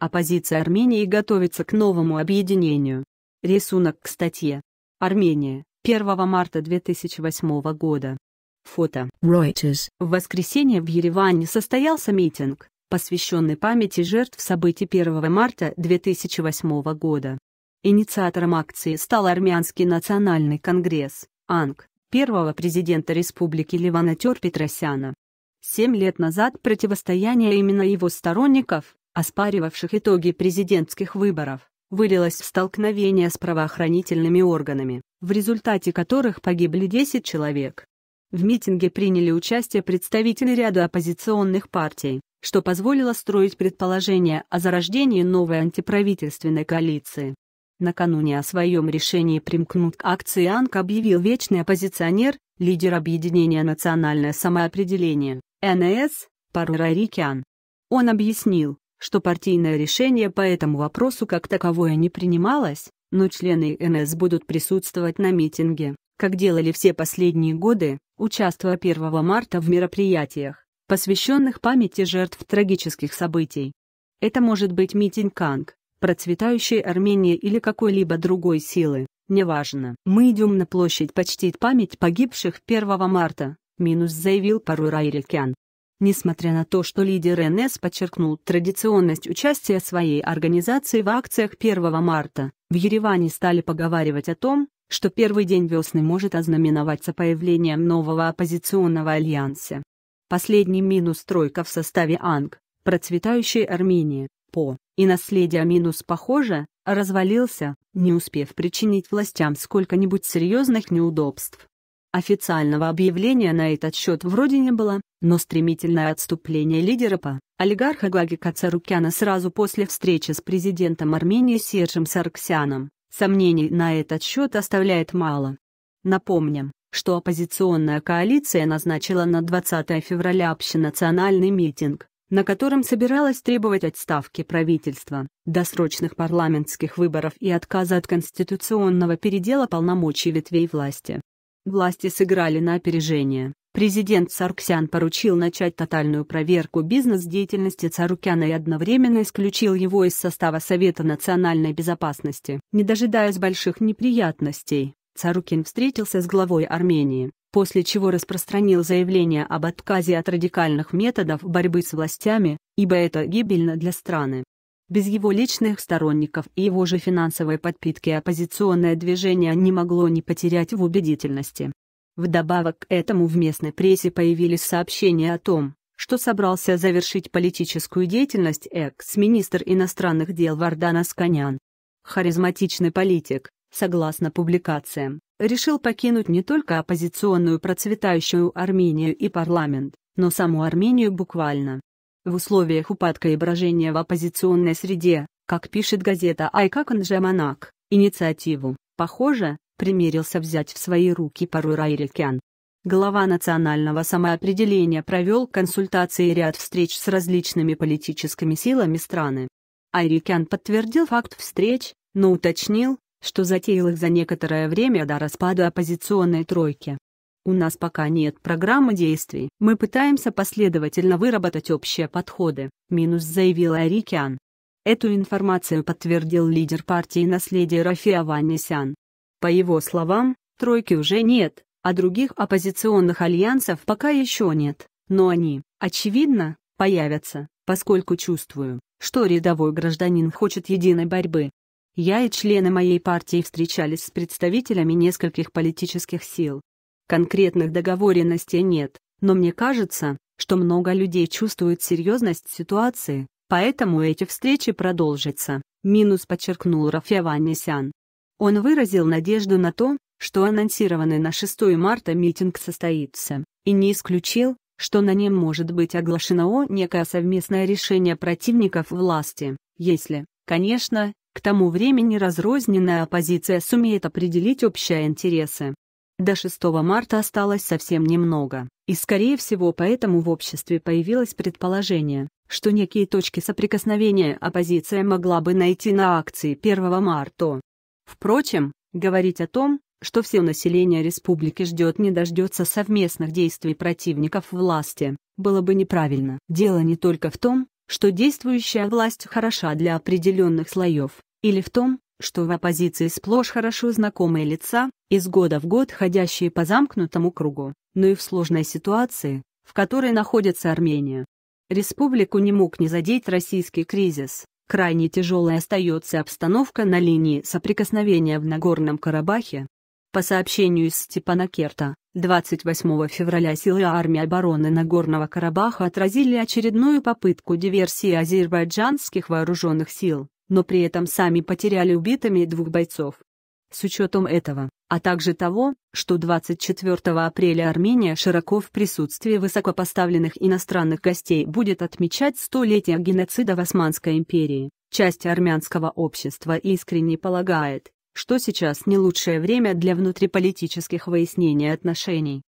Оппозиция Армении готовится к новому объединению. Рисунок к статье. Армения, 1 марта 2008 года. Фото. Reuters. В воскресенье в Ереване состоялся митинг, посвященный памяти жертв событий 1 марта 2008 года. Инициатором акции стал Армянский национальный конгресс, АНК, первого президента Республики Ливана Тер Петросяна. Семь лет назад противостояние именно его сторонников, оспаривавших итоги президентских выборов, вылилось в столкновение с правоохранительными органами, в результате которых погибли 10 человек. В митинге приняли участие представители ряда оппозиционных партий, что позволило строить предположение о зарождении новой антиправительственной коалиции. Накануне о своем решении примкнуть к акции АНК объявил вечный оппозиционер, лидер объединения «Национальное самоопределение» НС, Парурарикян. Он объяснил, что партийное решение по этому вопросу как таковое не принималось, но члены НС будут присутствовать на митинге, как делали все последние годы, участвуя 1 марта в мероприятиях, посвященных памяти жертв трагических событий. Это может быть митинг Канг, процветающей Армении или какой-либо другой силы, неважно. Мы идем на площадь почтить память погибших 1 марта, минус заявил Пару Райрикян. Несмотря на то, что лидер НС подчеркнул традиционность участия своей организации в акциях 1 марта, в Ереване стали поговаривать о том, что первый день весны может ознаменоваться появлением нового оппозиционного альянса. Последний минус тройка в составе АНГ, процветающей Армении, ПО, и наследие минус похоже, развалился, не успев причинить властям сколько-нибудь серьезных неудобств. Официального объявления на этот счет вроде не было, но стремительное отступление лидера по олигарха Гаги Кацарукяна сразу после встречи с президентом Армении Сержем Сарксяном, сомнений на этот счет оставляет мало. Напомним, что оппозиционная коалиция назначила на 20 февраля общенациональный митинг, на котором собиралась требовать отставки правительства, досрочных парламентских выборов и отказа от конституционного передела полномочий Литве и власти. Власти сыграли на опережение. Президент Сарксян поручил начать тотальную проверку бизнес-деятельности Царукяна и одновременно исключил его из состава Совета национальной безопасности. Не дожидаясь больших неприятностей, Царукин встретился с главой Армении, после чего распространил заявление об отказе от радикальных методов борьбы с властями, ибо это гибельно для страны. Без его личных сторонников и его же финансовой подпитки оппозиционное движение не могло не потерять в убедительности. Вдобавок к этому в местной прессе появились сообщения о том, что собрался завершить политическую деятельность экс-министр иностранных дел Вардан Сканян. Харизматичный политик, согласно публикациям, решил покинуть не только оппозиционную процветающую Армению и парламент, но саму Армению буквально. В условиях упадка и брожения в оппозиционной среде, как пишет газета «Айкакон Жаманак», инициативу, похоже, примерился взять в свои руки пару Райрикян. Глава национального самоопределения провел консультации и ряд встреч с различными политическими силами страны. Айрикян подтвердил факт встреч, но уточнил, что затеял их за некоторое время до распада оппозиционной тройки. У нас пока нет программы действий. Мы пытаемся последовательно выработать общие подходы, минус заявил Арикян. Эту информацию подтвердил лидер партии наследия Рафиа Ванесян, по его словам, тройки уже нет, а других оппозиционных альянсов пока еще нет, но они, очевидно, появятся, поскольку чувствую, что рядовой гражданин хочет единой борьбы. Я и члены моей партии встречались с представителями нескольких политических сил. Конкретных договоренностей нет, но мне кажется, что много людей чувствуют серьезность ситуации, поэтому эти встречи продолжатся, минус подчеркнул Рафья Ванесян. Он выразил надежду на то, что анонсированный на 6 марта митинг состоится, и не исключил, что на нем может быть оглашено некое совместное решение противников власти, если, конечно, к тому времени разрозненная оппозиция сумеет определить общие интересы. До 6 марта осталось совсем немного, и скорее всего поэтому в обществе появилось предположение, что некие точки соприкосновения оппозиция могла бы найти на акции 1 марта. Впрочем, говорить о том, что все население республики ждет не дождется совместных действий противников власти, было бы неправильно. Дело не только в том, что действующая власть хороша для определенных слоев, или в том, что в оппозиции сплошь хорошо знакомые лица, из года в год ходящие по замкнутому кругу, но и в сложной ситуации, в которой находится Армения. Республику не мог не задеть российский кризис, Крайне тяжелой остается обстановка на линии соприкосновения в Нагорном Карабахе. По сообщению из Степана Керта, 28 февраля силы армии обороны Нагорного Карабаха отразили очередную попытку диверсии азербайджанских вооруженных сил, но при этом сами потеряли убитыми двух бойцов. С учетом этого, а также того, что 24 апреля Армения широко в присутствии высокопоставленных иностранных гостей будет отмечать столетие геноцида в Османской империи. Часть армянского общества искренне полагает, что сейчас не лучшее время для внутриполитических выяснений отношений,